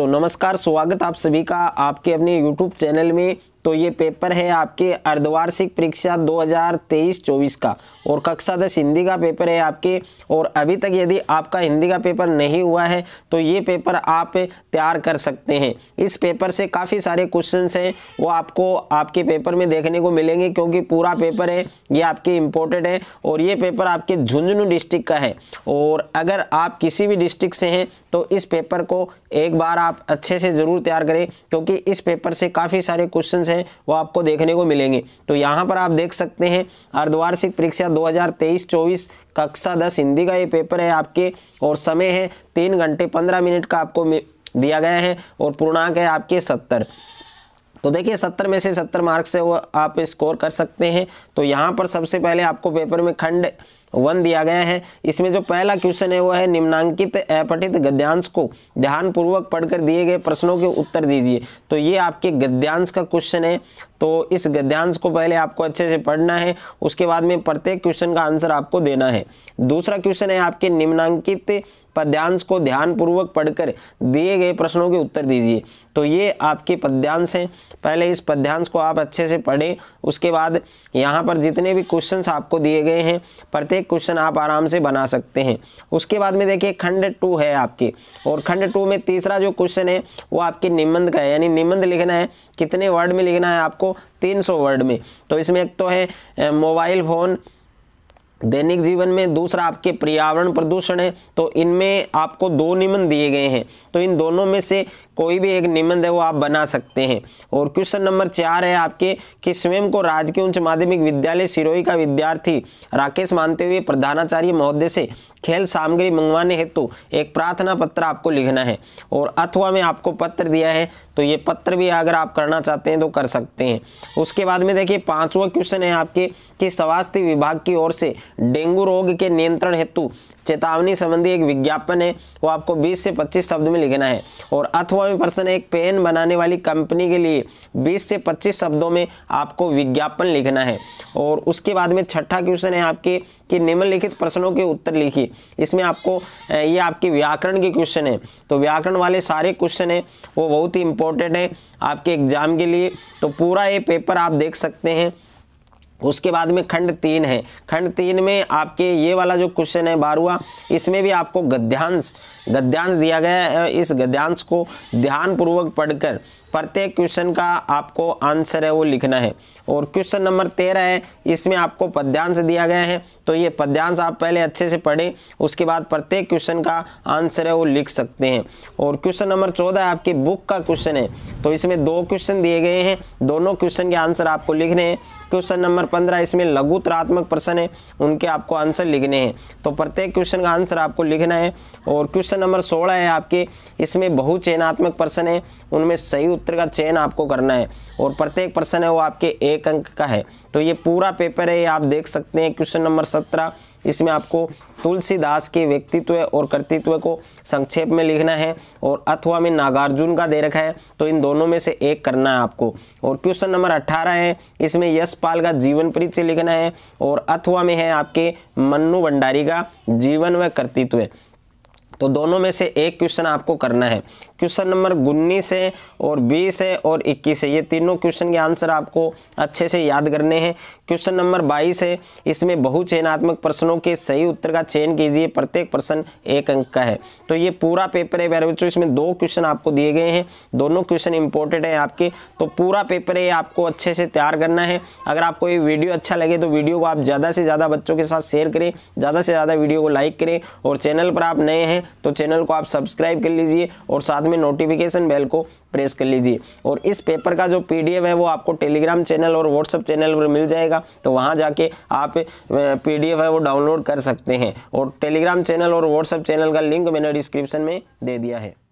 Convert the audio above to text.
तो नमस्कार स्वागत आप सभी का आपके अपने YouTube चैनल में तो ये पेपर है आपके अर्धवार्षिक परीक्षा 2023-24 का और कक्षा दस हिंदी का पेपर है आपके और अभी तक यदि आपका हिंदी का पेपर नहीं हुआ है तो ये पेपर आप तैयार कर सकते हैं इस पेपर से काफ़ी सारे क्वेश्चन हैं वो आपको आपके पेपर में देखने को मिलेंगे क्योंकि पूरा पेपर है ये आपके इम्पोर्टेड है और ये पेपर आपके झुंझुनू डिस्ट्रिक्ट का है और अगर आप किसी भी डिस्ट्रिक्ट से हैं तो इस पेपर को एक बार आप अच्छे से ज़रूर तैयार करें क्योंकि इस पेपर से काफ़ी सारे क्वेश्चन हैं वो आपको देखने को मिलेंगे तो यहाँ पर आप देख सकते हैं अर्धवार्षिक परीक्षा 2023-24 कक्षा 10 हिंदी का ये पेपर है आपके और समय है तीन घंटे पंद्रह मिनट का आपको दिया गया है और पूर्णांक है आपके सत्तर तो देखिए सत्तर में से सत्तर मार्क्स से वो आप स्कोर कर सकते हैं तो यहाँ पर सबसे पहले आपको पेपर में खंड वन दिया गया है इसमें जो पहला क्वेश्चन है वो है निम्नांकित अपठित गद्यांश को ध्यानपूर्वक पढ़कर दिए गए प्रश्नों के उत्तर दीजिए तो ये आपके गद्यांश का क्वेश्चन है तो इस गद्यांश को पहले आपको अच्छे से पढ़ना है उसके बाद में प्रत्येक क्वेश्चन का आंसर आपको देना है दूसरा क्वेश्चन है आपके निम्नांकित पद्यांश को ध्यानपूर्वक पढ़कर दिए गए प्रश्नों के उत्तर दीजिए तो ये आपके पद्यांश हैं पहले इस पद्यांश को आप अच्छे से पढ़ें उसके बाद यहाँ पर जितने भी क्वेश्चन आपको दिए गए हैं प्रत्येक क्वेश्चन आप आराम से बना सकते हैं उसके बाद में देखिए खंड टू है आपके और खंड टू में तीसरा जो क्वेश्चन है वो आपके निबंध का है यानी निबंध लिखना है कितने वर्ड में लिखना है आपको 300 वर्ड में तो इसमें एक तो है मोबाइल फ़ोन दैनिक जीवन में दूसरा आपके पर्यावरण प्रदूषण है तो इनमें आपको दो निबंध दिए गए हैं तो इन दोनों में से कोई भी एक निबंध है वो आप बना सकते हैं और क्वेश्चन नंबर चार है आपके कि स्वयं को राजकीय उच्च माध्यमिक विद्यालय सिरोही का विद्यार्थी राकेश मानते हुए प्रधानाचार्य महोदय से खेल सामग्री मंगवाने हेतु एक प्रार्थना पत्र आपको लिखना है और अथवा में आपको पत्र दिया है तो ये पत्र भी अगर आप करना चाहते हैं तो कर सकते हैं उसके बाद में देखिए पांचवा क्वेश्चन है आपके कि स्वास्थ्य विभाग की ओर से डेंगू रोग के नियंत्रण हेतु चेतावनी संबंधी एक विज्ञापन है वो आपको 20 से 25 शब्द में लिखना है और अथवा प्रश्न एक पेन बनाने वाली कंपनी के लिए 20 से 25 शब्दों में आपको विज्ञापन लिखना है और उसके बाद में छठा क्वेश्चन है आपके कि निम्नलिखित प्रश्नों के उत्तर लिखिए इसमें आपको ये आपके व्याकरण के क्वेश्चन है तो व्याकरण वाले सारे क्वेश्चन हैं वो बहुत ही इंपॉर्टेंट है आपके एग्जाम के लिए तो पूरा ये पेपर आप देख सकते हैं उसके बाद में खंड तीन है खंड तीन में आपके ये वाला जो क्वेश्चन है बारुआ इसमें भी आपको गद्यांश गद्यांश दिया गया है इस गद्यांश को ध्यानपूर्वक पढ़कर प्रत्येक क्वेश्चन का आपको आंसर है वो लिखना है और क्वेश्चन नंबर तेरह है इसमें आपको पद्यांश दिया गया है तो ये पद्यांश आप पहले अच्छे से पढ़ें उसके बाद प्रत्येक क्वेश्चन का आंसर है वो लिख सकते हैं और क्वेश्चन नंबर चौदह आपकी बुक का क्वेश्चन है तो इसमें दो क्वेश्चन दिए गए हैं दोनों क्वेश्चन के आंसर आपको लिखने हैं क्वेश्चन नंबर पंद्रह इसमें लघुतरात्मक प्रश्न है उनके आपको आंसर लिखने हैं तो प्रत्येक क्वेश्चन का आंसर आपको लिखना है और क्वेश्चन नंबर सोलह है आपके इसमें बहुचयनात्मक प्रश्न है उनमें सही सूत्र का चयन आपको करना है और प्रत्येक प्रश्न है वो आपके एक अंक का है तो ये पूरा पेपर है ये आप देख सकते हैं क्वेश्चन नंबर सत्रह इसमें आपको तुलसीदास के व्यक्तित्व और कर्तित्व को संक्षेप में लिखना है और अथवा में नागार्जुन का दे रखा है तो इन दोनों में से एक करना है आपको और क्वेश्चन नंबर अट्ठारह है इसमें यशपाल का जीवन परिचय लिखना है और अथवा में है आपके मन्नू भंडारी का जीवन व कर्तित्व तो दोनों में से एक क्वेश्चन आपको करना है क्वेश्चन नंबर उन्नीस है और बीस है और इक्कीस है ये तीनों क्वेश्चन के आंसर आपको अच्छे से याद करने हैं क्वेश्चन नंबर बाईस है इसमें बहुचयनात्मक प्रश्नों के सही उत्तर का चयन कीजिए प्रत्येक प्रश्न एक अंक का है तो ये पूरा पेपर है बच्चों इसमें दो क्वेश्चन आपको दिए गए हैं दोनों क्वेश्चन इंपॉर्टेंट हैं आपके तो पूरा पेपर है आपको अच्छे से तैयार करना है अगर आपको ये वीडियो अच्छा लगे तो वीडियो को आप ज़्यादा से ज़्यादा बच्चों के साथ शेयर करें ज़्यादा से ज़्यादा वीडियो को लाइक करें और चैनल पर आप नए हैं तो चैनल को आप सब्सक्राइब कर लीजिए और साथ में नोटिफिकेशन बेल को प्रेस कर लीजिए और इस पेपर का जो पीडीएफ है वो आपको टेलीग्राम चैनल और व्हाट्सअप चैनल पर मिल जाएगा तो वहाँ जाके आप पीडीएफ है वो डाउनलोड कर सकते हैं और टेलीग्राम चैनल और व्हाट्सअप चैनल का लिंक मैंने डिस्क्रिप्शन में दे दिया है